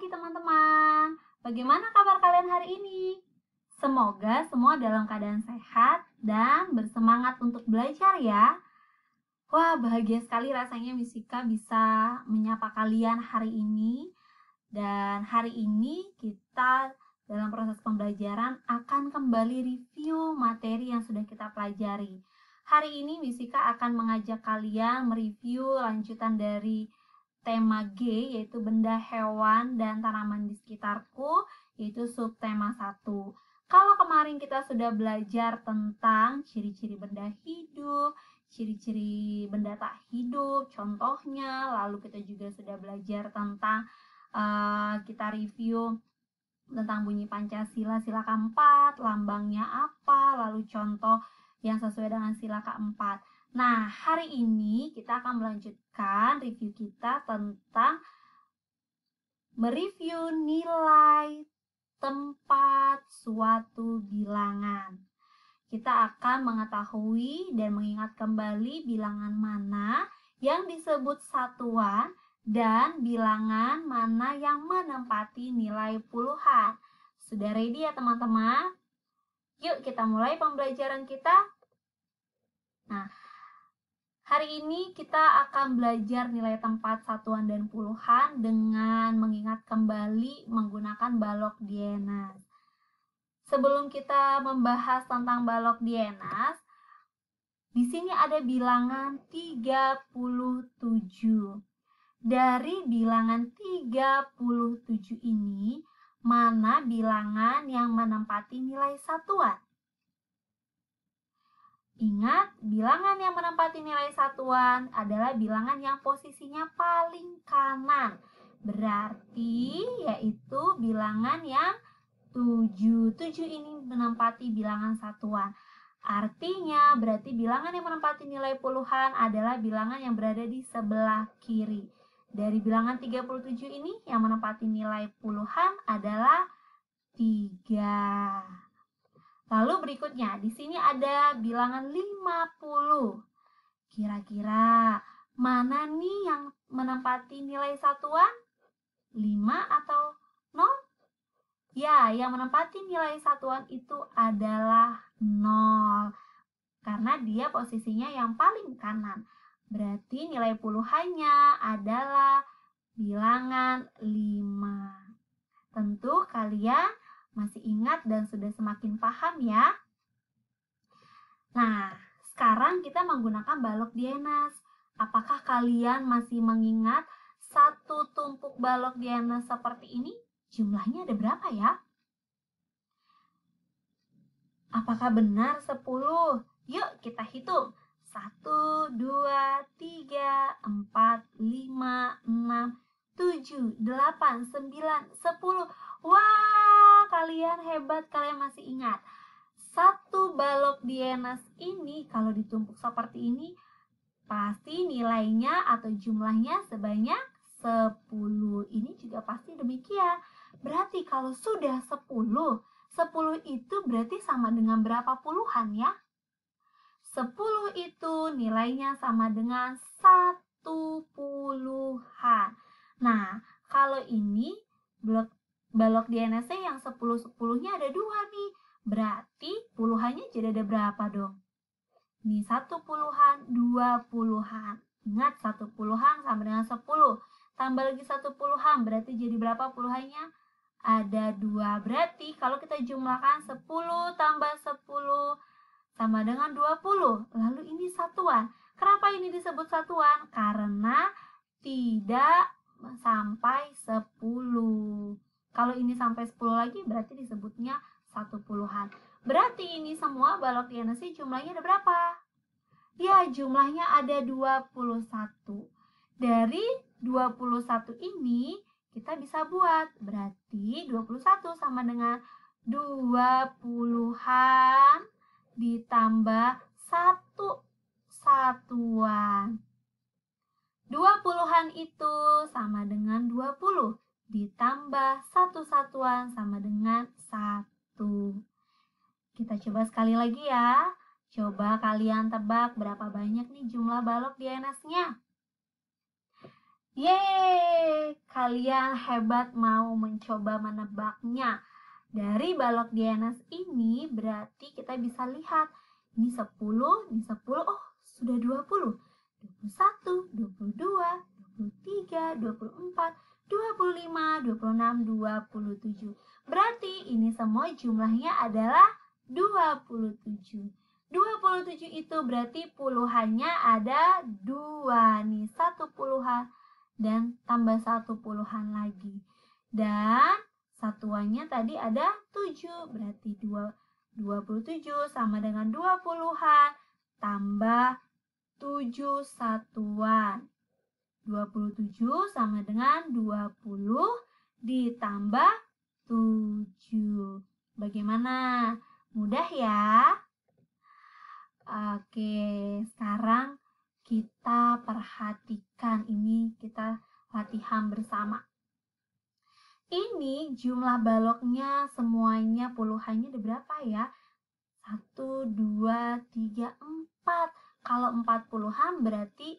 pagi teman-teman. Bagaimana kabar kalian hari ini? Semoga semua dalam keadaan sehat dan bersemangat untuk belajar ya. Wah, bahagia sekali rasanya Misika bisa menyapa kalian hari ini. Dan hari ini kita dalam proses pembelajaran akan kembali review materi yang sudah kita pelajari. Hari ini Misika akan mengajak kalian mereview lanjutan dari tema G yaitu benda hewan dan tanaman di sekitarku yaitu subtema 1. Kalau kemarin kita sudah belajar tentang ciri-ciri benda hidup, ciri-ciri benda tak hidup, contohnya, lalu kita juga sudah belajar tentang uh, kita review tentang bunyi Pancasila sila keempat, lambangnya apa, lalu contoh yang sesuai dengan sila keempat. Nah, hari ini kita akan melanjutkan review kita tentang mereview nilai tempat suatu bilangan. Kita akan mengetahui dan mengingat kembali bilangan mana yang disebut satuan dan bilangan mana yang menempati nilai puluhan. Sudah ready ya teman-teman? Yuk kita mulai pembelajaran kita. Nah, Hari ini kita akan belajar nilai tempat satuan dan puluhan dengan mengingat kembali menggunakan balok dienas. Sebelum kita membahas tentang balok dienas, di sini ada bilangan 37. Dari bilangan 37 ini, mana bilangan yang menempati nilai satuan? Ingat, bilangan yang menempati nilai satuan adalah bilangan yang posisinya paling kanan. Berarti yaitu bilangan yang 7. 7 ini menempati bilangan satuan. Artinya, berarti bilangan yang menempati nilai puluhan adalah bilangan yang berada di sebelah kiri. Dari bilangan 37 ini, yang menempati nilai puluhan adalah 3. Lalu berikutnya, di sini ada bilangan 50. Kira-kira mana nih yang menempati nilai satuan? 5 atau 0? Ya, yang menempati nilai satuan itu adalah 0. Karena dia posisinya yang paling kanan. Berarti nilai puluhannya adalah bilangan 5. Tentu kalian masih ingat dan sudah semakin paham ya? Nah, sekarang kita menggunakan balok Dienas. Apakah kalian masih mengingat satu tumpuk balok Dienas seperti ini? Jumlahnya ada berapa ya? Apakah benar 10? Yuk kita hitung. 1, 2, 3, 4, 5, 6, 7, 8, 9, 10. Wow! hebat kalian masih ingat. Satu balok dienas ini kalau ditumpuk seperti ini pasti nilainya atau jumlahnya sebanyak 10. Ini juga pasti demikian. Berarti kalau sudah 10, 10 itu berarti sama dengan berapa puluhan ya? 10 itu nilainya sama dengan satu puluhan. Nah, kalau ini blok balok di NSC yang 10-10-nya ada dua nih. Berarti puluhannya jadi ada berapa dong? Nih, satu puluhan, dua puluhan. Ingat, satu puluhan sama dengan sepuluh. Tambah lagi satu puluhan, berarti jadi berapa puluhannya? Ada dua. Berarti kalau kita jumlahkan sepuluh tambah sepuluh sama dengan dua puluh. Lalu ini satuan. Kenapa ini disebut satuan? Karena tidak sampai sepuluh. Kalau ini sampai 10 lagi berarti disebutnya satu puluhan. Berarti ini semua balok dianasi jumlahnya ada berapa? Ya, jumlahnya ada 21. Dari 21 ini kita bisa buat. Berarti 21 sama dengan 20-an ditambah 1 satuan. 20-an itu sama dengan 20 ditambah satu satuan sama dengan satu. Kita coba sekali lagi ya. Coba kalian tebak berapa banyak nih jumlah balok di NS-nya. Yeay, kalian hebat mau mencoba menebaknya. Dari balok di NS ini berarti kita bisa lihat ini 10, ini 10, oh sudah 20. 21, 22, 23, 24, 25, 26, 27. Berarti ini semua jumlahnya adalah 27. 27 itu berarti puluhannya ada 2 nih, satu puluhan dan tambah satu puluhan lagi. Dan satuannya tadi ada 7, berarti 2 27 sama dengan 20-an tambah 7 satuan. 27 sama dengan 20 ditambah 7. Bagaimana? Mudah ya? Oke, sekarang kita perhatikan ini kita latihan bersama. Ini jumlah baloknya semuanya puluhannya ada berapa ya? 1, 2, 3, 4. Kalau 4 puluhan berarti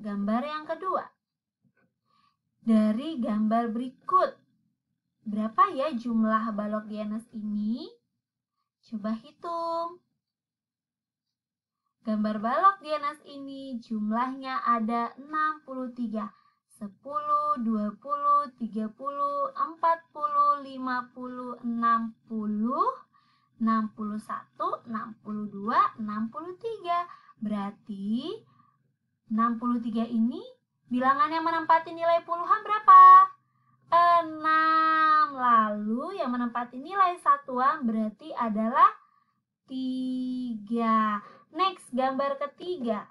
Gambar yang kedua. Dari gambar berikut, berapa ya jumlah balok Dianes ini? Coba hitung. Gambar balok Dianes ini jumlahnya ada 63. 10, 20, 30, 40, 50, 60, 23 ini bilangan yang menempati nilai puluhan berapa? 6. Lalu yang menempati nilai satuan berarti adalah 3. Next, gambar ketiga.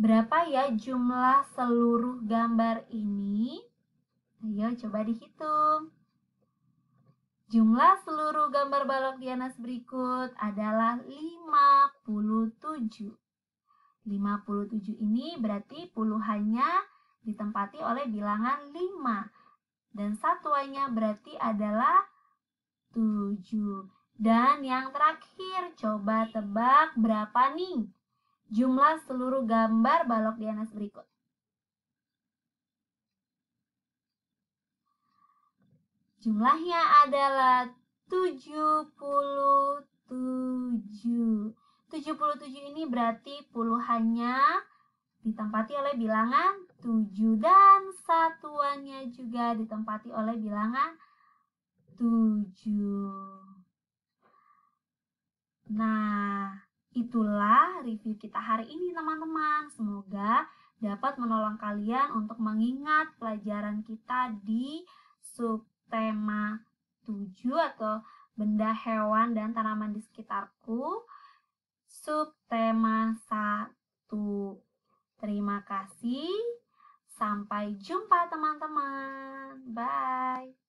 Berapa ya jumlah seluruh gambar ini? Ayo coba dihitung. Jumlah seluruh gambar balok Dianas berikut adalah 57. 57 ini berarti puluhannya ditempati oleh bilangan 5 dan satuannya berarti adalah 7. Dan yang terakhir, coba tebak berapa nih jumlah seluruh gambar balok Dianas berikut. Jumlahnya adalah 70. 77 ini berarti puluhannya ditempati oleh bilangan 7 dan satuannya juga ditempati oleh bilangan 7. Nah, itulah review kita hari ini teman-teman. Semoga dapat menolong kalian untuk mengingat pelajaran kita di subtema 7 atau benda hewan dan tanaman di sekitarku subtema 1. Terima kasih. Sampai jumpa teman-teman. Bye.